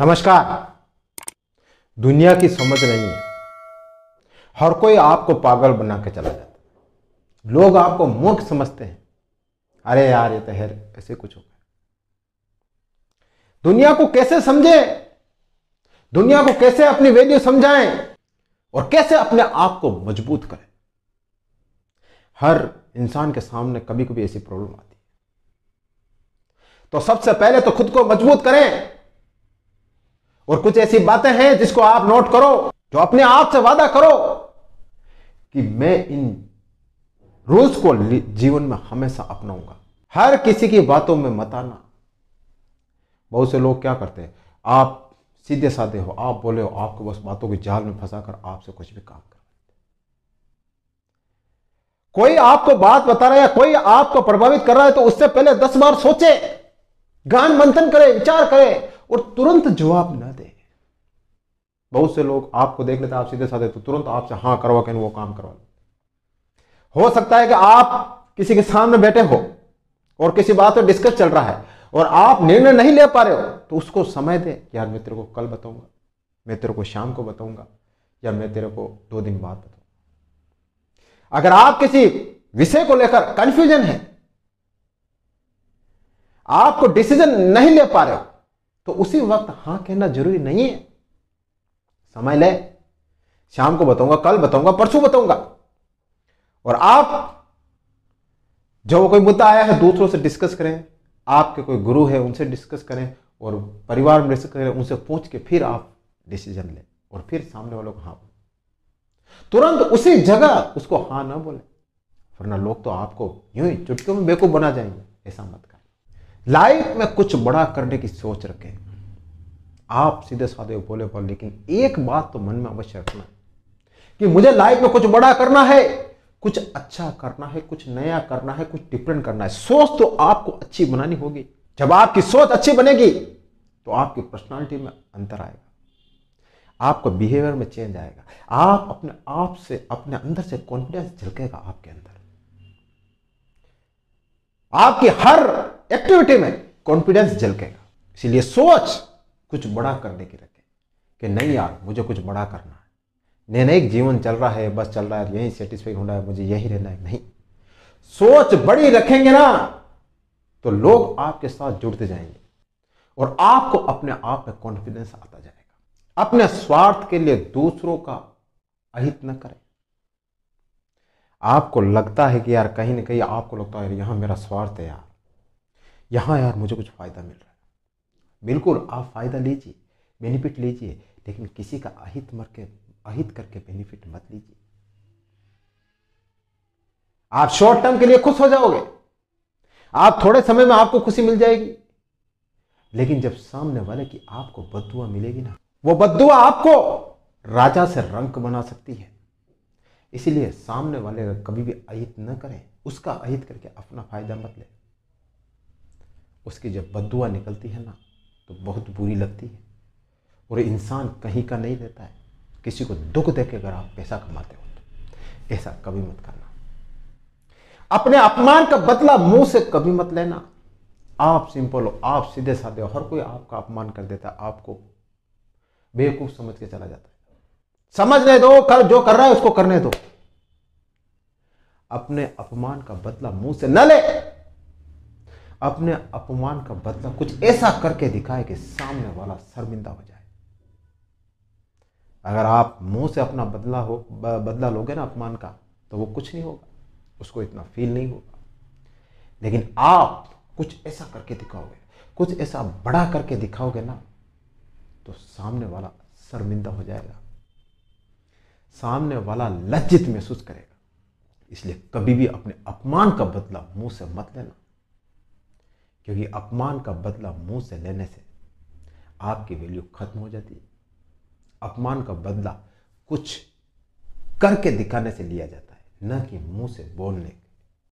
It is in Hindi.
नमस्कार दुनिया की समझ नहीं है हर कोई आपको पागल बना के चला जाता है लोग आपको मूर्ख समझते हैं अरे यार ये तहर तो ऐसे कुछ हो गया दुनिया को कैसे समझे दुनिया को कैसे अपनी वैल्यू समझाएं और कैसे अपने आप को मजबूत करें हर इंसान के सामने कभी कभी ऐसी प्रॉब्लम आती है तो सबसे पहले तो खुद को मजबूत करें और कुछ ऐसी बातें हैं जिसको आप नोट करो जो अपने आप से वादा करो कि मैं इन रूल्स को जीवन में हमेशा अपनाऊंगा हर किसी की बातों में मत आना बहुत से लोग क्या करते हैं आप सीधे साधे हो आप बोले हो आपको बस बातों के जाल में फंसा कर आपसे कुछ भी काम कर कोई आपको बात बता रहा है कोई आपको प्रभावित कर रहा है तो उससे पहले दस बार सोचे गान मंथन करे विचार करे और तुरंत जवाब न बहुत से लोग आपको देख लेते हैं आप सीधे साधे तो तुरंत आपसे हाँ करवा के वो काम करवा लेते हो सकता है कि आप किसी के सामने बैठे हो और किसी बात पर डिस्कस चल रहा है और आप निर्णय नहीं ले पा रहे हो तो उसको समय दे यार मैं तेरे को कल बताऊंगा मैं तेरे को शाम को बताऊंगा या मैं तेरे को दो दिन बाद बताऊंगा अगर आप किसी विषय को लेकर कंफ्यूजन है आपको डिसीजन नहीं ले पा रहे हो तो उसी वक्त हां कहना जरूरी नहीं है समय ले शाम को बताऊंगा कल बताऊंगा परसों बताऊंगा और आप जो कोई मुद्दा आया है दूसरों से डिस्कस करें आपके कोई गुरु है उनसे डिस्कस करें और परिवार में डिस्कस करें उनसे पूछ के फिर आप डिसीजन लें और फिर सामने वालों को हाँ बोले तुरंत उसी जगह उसको हाँ ना बोले वरना लोग तो आपको यूं ही चुटकियों में बेवकूफ बना जाएंगे ऐसा मत करें लाइफ में कुछ बड़ा करने की सोच रखें आप सीधे साधे बोले पर लेकिन एक बात तो मन में अवश्य रखना कि मुझे लाइफ में कुछ बड़ा करना है कुछ अच्छा करना है कुछ नया करना है कुछ डिफरेंट करना है सोच तो आपको अच्छी बनानी होगी जब आपकी सोच अच्छी बनेगी तो आपकी पर्सनालिटी में अंतर आएगा आपको बिहेवियर में चेंज आएगा आप अपने आप से अपने अंदर से कॉन्फिडेंस झलकेगा आपके अंदर आपकी हर एक्टिविटी में कॉन्फिडेंस झलकेगा इसीलिए सोच कुछ बड़ा करने की रखें कि नहीं यार मुझे कुछ बड़ा करना है निर्णयिक जीवन चल रहा है बस चल रहा है यही सेटिस्फाई होना है मुझे यही रहना है नहीं सोच बड़ी रखेंगे ना तो लोग आपके साथ जुड़ते जाएंगे और आपको अपने आप में कॉन्फिडेंस आता जाएगा अपने स्वार्थ के लिए दूसरों का अहित न करें आपको लगता है कि यार कहीं ना कहीं आपको लगता है यार यहां मेरा स्वार्थ है यार यहां यार मुझे कुछ फायदा मिल रहा है बिल्कुल आप फ़ायदा लीजिए बेनिफिट लीजिए लेकिन किसी का अहित मर के अहित करके बेनिफिट मत लीजिए आप शॉर्ट टर्म के लिए खुश हो जाओगे आप थोड़े समय में आपको खुशी मिल जाएगी लेकिन जब सामने वाले की आपको बदुआ मिलेगी ना वो बदुआ आपको राजा से रंक बना सकती है इसीलिए सामने वाले का कभी भी अहित न करें उसका अहित करके अपना फायदा मत ले उसकी जब बदुआ निकलती है ना तो बहुत बुरी लगती है और इंसान कहीं का नहीं रहता है किसी को दुख दे के अगर आप पैसा कमाते हो तो ऐसा कभी मत करना अपने अपमान का बदला मुंह से कभी मत लेना आप सिंपल हो आप सीधे साधे हो हर कोई आपका अपमान कर देता है आपको बेवकूफ समझ के चला जाता है समझने दो कर जो कर रहा है उसको करने दो अपने अपमान का बदला मुंह से न ले अपने अपमान का बदला कुछ ऐसा करके दिखाए कि सामने वाला शर्मिंदा हो जाए अगर आप मुंह से अपना बदला हो बदला लोगे ना अपमान का तो वो कुछ नहीं होगा उसको इतना फील नहीं होगा लेकिन आप कुछ ऐसा करके दिखाओगे कुछ ऐसा बड़ा करके दिखाओगे ना तो सामने वाला शर्मिंदा हो जाएगा सामने वाला लज्जित महसूस करेगा इसलिए कभी भी अपने अपमान का बदला मुंह से मत लेना क्योंकि अपमान का बदला मुंह से लेने से आपकी वैल्यू खत्म हो जाती है अपमान का बदला कुछ करके दिखाने से लिया जाता है न कि मुंह से बोलने